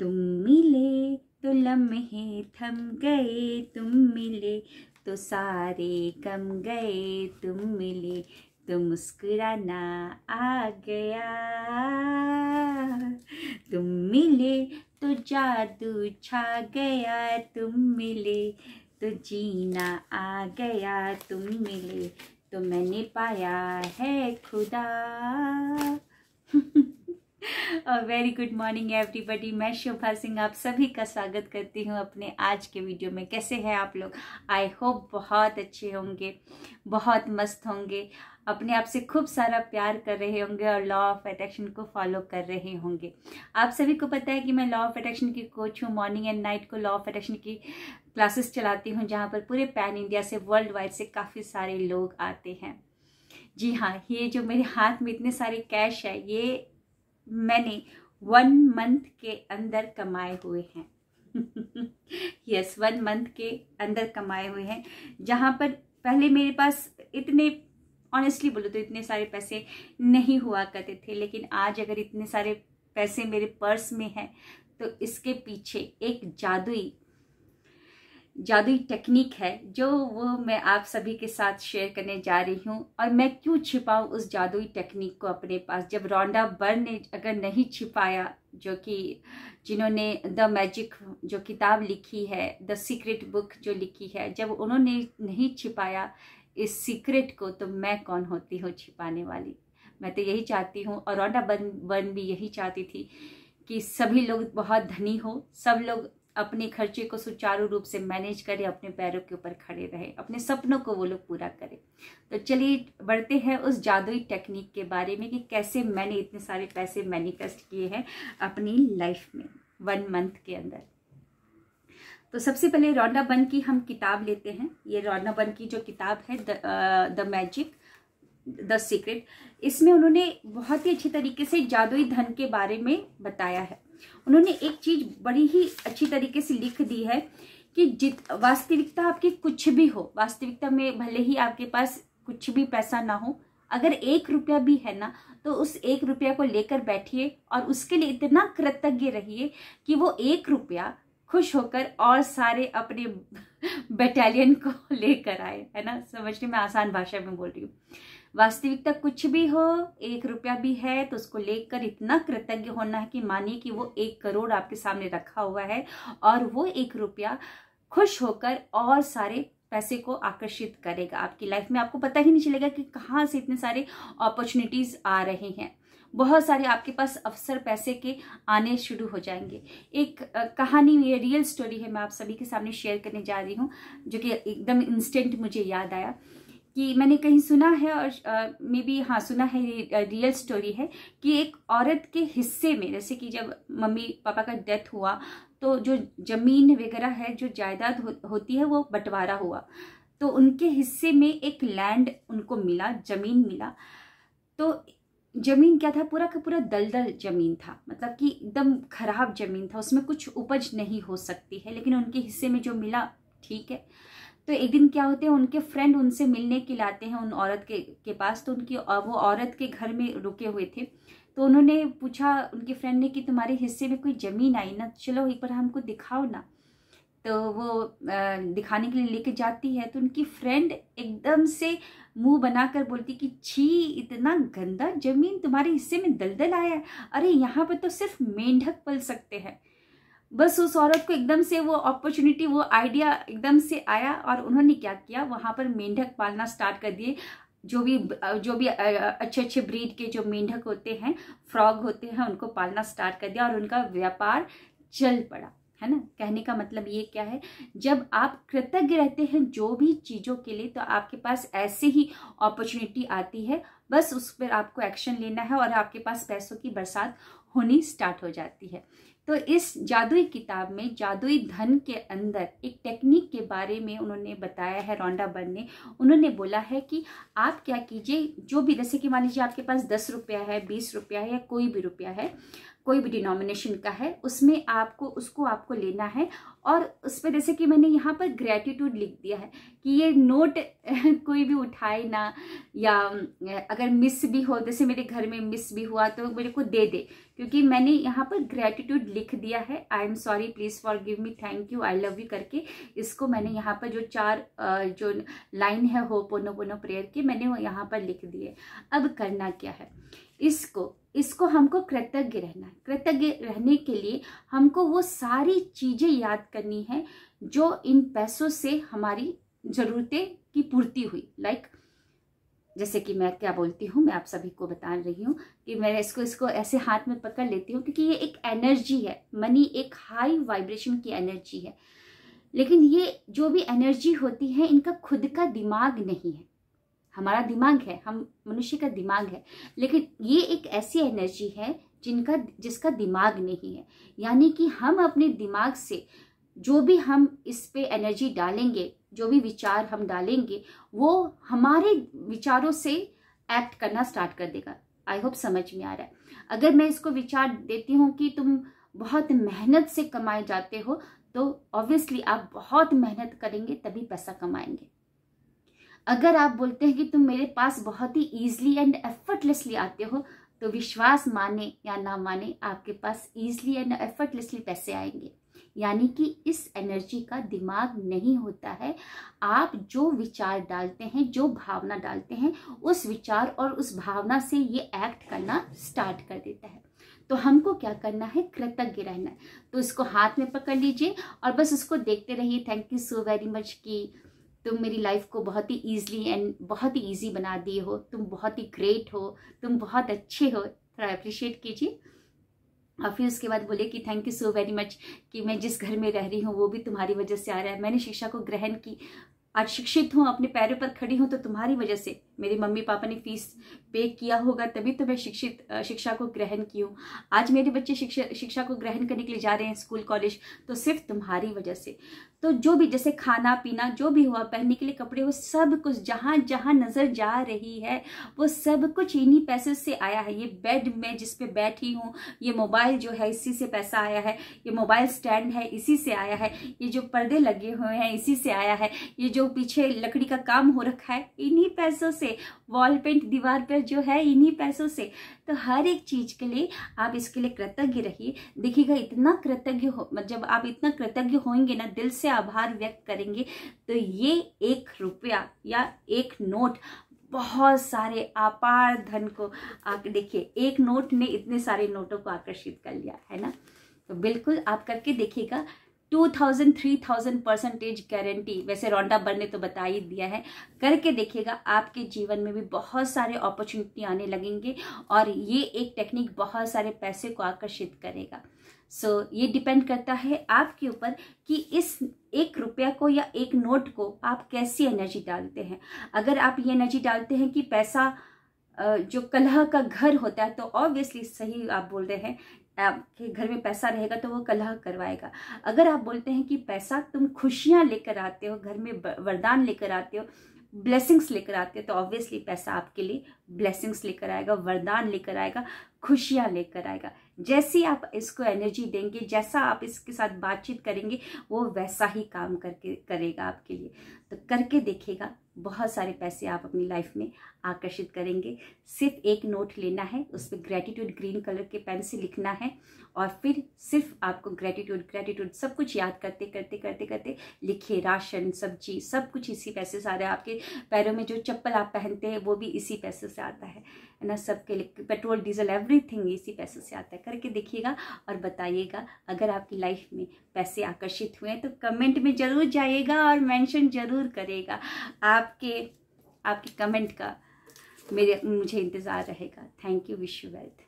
तुम मिले तो लम्हे थम गए तुम मिले तो सारे कम गए तुम मिले तो मुस्कुराना आ गया तुम मिले तो जादू छा गया तुम मिले तो जीना आ गया तुम मिले तो मैंने पाया है खुदा वेरी गुड मॉर्निंग एवरीबडी मैं शोभा सिंह आप सभी का स्वागत करती हूँ अपने आज के वीडियो में कैसे हैं आप लोग आई होप बहुत अच्छे होंगे बहुत मस्त होंगे अपने आप से खूब सारा प्यार कर रहे होंगे और लॉ ऑफ अट्रैक्शन को फॉलो कर रहे होंगे आप सभी को पता है कि मैं लॉ ऑफ अट्रैक्शन की कोच हूँ मॉर्निंग एंड नाइट को लॉ ऑफ अट्रैक्शन की क्लासेस चलाती हूँ जहाँ पर पूरे पैन इंडिया से वर्ल्ड वाइड से काफ़ी सारे लोग आते हैं जी हाँ ये जो मेरे हाथ में इतने सारे कैश है ये मैंने वन मंथ के अंदर कमाए हुए हैं यस वन मंथ के अंदर कमाए हुए हैं जहाँ पर पहले मेरे पास इतने ऑनेस्टली बोलो तो इतने सारे पैसे नहीं हुआ करते थे लेकिन आज अगर इतने सारे पैसे मेरे पर्स में हैं तो इसके पीछे एक जादुई जादुई टेक्निक है जो वो मैं आप सभी के साथ शेयर करने जा रही हूँ और मैं क्यों छिपाऊँ उस जादुई टेक्निक को अपने पास जब रोंडा बर ने अगर नहीं छिपाया जो कि जिन्होंने द मैजिक जो किताब लिखी है द सीक्रेट बुक जो लिखी है जब उन्होंने नहीं छिपाया इस सीक्रेट को तो मैं कौन होती हूँ छिपाने वाली मैं तो यही चाहती हूँ और रोंडा बर्न बर्न भी यही चाहती थी कि सभी लोग बहुत धनी हो सब लोग अपने खर्चे को सुचारू रूप से मैनेज करें अपने पैरों के ऊपर खड़े रहें अपने सपनों को वो लोग पूरा करें तो चलिए बढ़ते हैं उस जादुई टेक्निक के बारे में कि कैसे मैंने इतने सारे पैसे मैनिफेस्ट किए हैं अपनी लाइफ में वन मंथ के अंदर तो सबसे पहले रौना बन की हम किताब लेते हैं ये रौना बन की जो किताब है द मैजिक द सीक्रेट इसमें उन्होंने बहुत ही अच्छी तरीके से जादुई धन के बारे में बताया है उन्होंने एक चीज बड़ी ही अच्छी तरीके से लिख दी है कि जित वास्तविकता आपकी कुछ भी हो वास्तविकता में भले ही आपके पास कुछ भी पैसा ना हो अगर एक रुपया भी है ना तो उस एक रुपया को लेकर बैठिए और उसके लिए इतना कृतज्ञ रहिए कि वो एक रुपया खुश होकर और सारे अपने बटालियन को लेकर आए है ना समझने में आसान भाषा में बोल रही हूँ वास्तविकता कुछ भी हो एक रुपया भी है तो उसको लेकर इतना कृतज्ञ होना है कि मानिए कि वो एक करोड़ आपके सामने रखा हुआ है और वो एक रुपया खुश होकर और सारे पैसे को आकर्षित करेगा आपकी लाइफ में आपको पता ही नहीं चलेगा कि कहाँ से इतने सारे अपॉर्चुनिटीज आ रहे हैं बहुत सारे आपके पास अवसर पैसे के आने शुरू हो जाएंगे एक कहानी ये रियल स्टोरी है मैं आप सभी के सामने शेयर करने जा रही हूँ जो कि एकदम इंस्टेंट मुझे याद आया कि मैंने कहीं सुना है और मे बी हाँ सुना है रियल स्टोरी है कि एक औरत के हिस्से में जैसे कि जब मम्मी पापा का डेथ हुआ तो जो ज़मीन वगैरह है जो जायदाद हो, होती है वो बंटवारा हुआ तो उनके हिस्से में एक लैंड उनको मिला ज़मीन मिला तो ज़मीन क्या था पूरा का पूरा दलदल ज़मीन था मतलब कि एकदम खराब ज़मीन था उसमें कुछ उपज नहीं हो सकती है लेकिन उनके हिस्से में जो मिला ठीक है तो एक दिन क्या होते हैं उनके फ्रेंड उनसे मिलने के लाते हैं उन औरत के के पास तो उनकी वो औरत के घर में रुके हुए थे तो उन्होंने पूछा उनके फ्रेंड ने कि तुम्हारे हिस्से में कोई ज़मीन आई ना चलो एक बार हमको दिखाओ ना तो वो दिखाने के लिए लेके जाती है तो उनकी फ्रेंड एकदम से मुंह बनाकर बोलती कि छी इतना गंदा ज़मीन तुम्हारे हिस्से में दलदल आया है अरे यहाँ पर तो सिर्फ मेंढक पल सकते हैं बस उस औरत को एकदम से वो अपॉर्चुनिटी वो आइडिया एकदम से आया और उन्होंने क्या किया वहाँ पर मेंढक पालना स्टार्ट कर दिए जो भी जो भी अच्छे अच्छे ब्रीड के जो मेंढक होते हैं फ्रॉग होते हैं उनको पालना स्टार्ट कर दिया और उनका व्यापार चल पड़ा है ना कहने का मतलब ये क्या है जब आप कृतज्ञ रहते हैं जो भी चीज़ों के लिए तो आपके पास ऐसे ही अपॉर्चुनिटी आती है बस उस पर आपको एक्शन लेना है और आपके पास पैसों की बरसात होनी स्टार्ट हो जाती है तो इस जादुई किताब में जादुई धन के अंदर एक टेक्निक के बारे में उन्होंने बताया है रोंडा बन ने उन्होंने बोला है कि आप क्या कीजिए जो भी जैसे कि मान लीजिए आपके पास दस रुपया है बीस रुपया है या कोई भी रुपया है कोई भी डिनोमिनेशन का है उसमें आपको उसको आपको लेना है और उस पर जैसे कि मैंने यहाँ पर ग्रेटिट्यूड लिख दिया है कि ये नोट कोई भी उठाए ना या अगर मिस भी हो जैसे मेरे घर में मिस भी हुआ तो मेरे को दे दे क्योंकि मैंने यहाँ पर ग्रेटिट्यूड लिख दिया है I am sorry please forgive me thank you I love you करके इसको मैंने यहाँ पर जो चार जो लाइन है हो पोनो पोनो प्रेयर की मैंने वो यहाँ पर लिख दिए अब करना क्या है इसको इसको हमको कृतज्ञ रहना है कृतज्ञ रहने के लिए हमको वो सारी चीज़ें याद करनी है जो इन पैसों से हमारी ज़रूरतें की पूर्ति हुई लाइक like, जैसे कि मैं क्या बोलती हूँ मैं आप सभी को बता रही हूँ कि मैं इसको इसको ऐसे हाथ में पकड़ लेती हूँ क्योंकि ये एक एनर्जी है मनी एक हाई वाइब्रेशन की एनर्जी है लेकिन ये जो भी एनर्जी होती है इनका खुद का दिमाग नहीं है हमारा दिमाग है हम मनुष्य का दिमाग है लेकिन ये एक ऐसी एनर्जी है जिनका जिसका दिमाग नहीं है यानी कि हम अपने दिमाग से जो भी हम इस पे एनर्जी डालेंगे जो भी विचार हम डालेंगे वो हमारे विचारों से एक्ट करना स्टार्ट कर देगा आई होप समझ में आ रहा है अगर मैं इसको विचार देती हूँ कि तुम बहुत मेहनत से कमाए जाते हो तो ऑब्वियसली आप बहुत मेहनत करेंगे तभी पैसा कमाएंगे अगर आप बोलते हैं कि तुम मेरे पास बहुत ही ईजली एंड एफर्टलेसली आते हो तो विश्वास माने या ना माने आपके पास ईजली एंड एफर्टलेसली पैसे आएंगे यानी कि इस एनर्जी का दिमाग नहीं होता है आप जो विचार डालते हैं जो भावना डालते हैं उस विचार और उस भावना से ये एक्ट करना स्टार्ट कर देता है तो हमको क्या करना है कृतज्ञ रहना है तो इसको हाथ में पकड़ लीजिए और बस उसको देखते रहिए thank you so very much की तुम मेरी लाइफ को बहुत ही ईजली एंड बहुत ही ईजी बना दिए हो तुम बहुत ही ग्रेट हो तुम बहुत अच्छे हो थोड़ा अप्रिशिएट कीजिए और फिर उसके बाद बोले कि thank you so very much कि मैं जिस घर में रह रही हूँ वो भी तुम्हारी वजह से आ रहा है मैंने शिक्षा को ग्रहण की आज शिक्षित हूँ अपने पैरों पर खड़ी हूँ तो तुम्हारी वजह से मेरे मम्मी पापा ने फीस पे किया होगा तभी तो मैं शिक्षित शिक्षा को ग्रहण की हूँ आज मेरे बच्चे शिक्षा शिक्षा को ग्रहण करने के लिए जा रहे हैं स्कूल कॉलेज तो सिर्फ तुम्हारी वजह से तो जो भी जैसे खाना पीना जो भी हुआ पहनने के लिए कपड़े वो सब कुछ जहाँ जहाँ नज़र जा रही है वो सब कुछ इन्हीं पैसे से आया है ये बेड में जिसपे बैठी हूँ ये मोबाइल जो है इसी से पैसा आया है ये मोबाइल स्टैंड है इसी से आया है ये जो पर्दे लगे हुए हैं इसी से आया है ये जो पीछे लकड़ी का काम हो रखा है इन्हीं पैसों से से वॉल पेंट दीवार पर जो है इन्हीं पैसों से तो हर एक चीज़ के लिए आप इसके लिए कृतज्ञ रहिए देखिएगा इतना कृतज्ञ हो जब आप इतना कृतज्ञ होंगे ना दिल से आभार व्यक्त करेंगे तो ये एक रुपया या एक नोट बहुत सारे अपार धन को आप देखिए एक नोट ने इतने सारे नोटों को आकर्षित कर लिया है ना तो बिल्कुल आप करके देखिएगा two thousand three thousand percentage guarantee वैसे रौंडा बन ने तो बता ही दिया है करके देखिएगा आपके जीवन में भी बहुत सारे अपॉर्चुनिटी आने लगेंगे और ये एक टेक्निक बहुत सारे पैसे को आकर्षित करेगा सो so, ये डिपेंड करता है आपके ऊपर कि इस एक रुपया को या एक नोट को आप कैसी एनर्जी डालते हैं अगर आप ये एनर्जी डालते हैं कि पैसा जो कलह का घर होता है तो ऑब्वियसली सही आप बोल रहे हैं आपके घर में पैसा रहेगा तो वो कलह करवाएगा अगर आप बोलते हैं कि पैसा तुम खुशियाँ लेकर आते हो घर में वरदान लेकर आते हो ब्लेसिंग्स लेकर आते हो तो ऑब्वियसली पैसा आपके लिए ब्लेसिंग्स लेकर आएगा वरदान लेकर आएगा खुशियाँ लेकर आएगा जैसी आप इसको एनर्जी देंगे जैसा आप इसके साथ बातचीत करेंगे वो वैसा ही काम करके करेगा आपके लिए तो करके देखेगा बहुत सारे पैसे आप अपनी लाइफ में आकर्षित करेंगे सिर्फ एक नोट लेना है उस पर ग्रैटिट्यूड ग्रीन कलर के पेन से लिखना है और फिर सिर्फ आपको ग्रैटिट्यूड ग्रैटिट्यूड सब कुछ याद करते करते करते करते लिखिए राशन सब्जी सब कुछ इसी पैसे से आ रहा है आपके पैरों में जो चप्पल आप पहनते हैं वो भी इसी पैसे से आता है ना सबके लिए पेट्रोल डीजल एवरीथिंग इसी पैसे से आता है करके देखिएगा और बताइएगा अगर आपकी लाइफ में पैसे आकर्षित हुए हैं तो कमेंट में ज़रूर जाइएगा और मैंशन ज़रूर करेगा आपके आपके कमेंट का मेरे मुझे इंतज़ार रहेगा thank you wish you wealth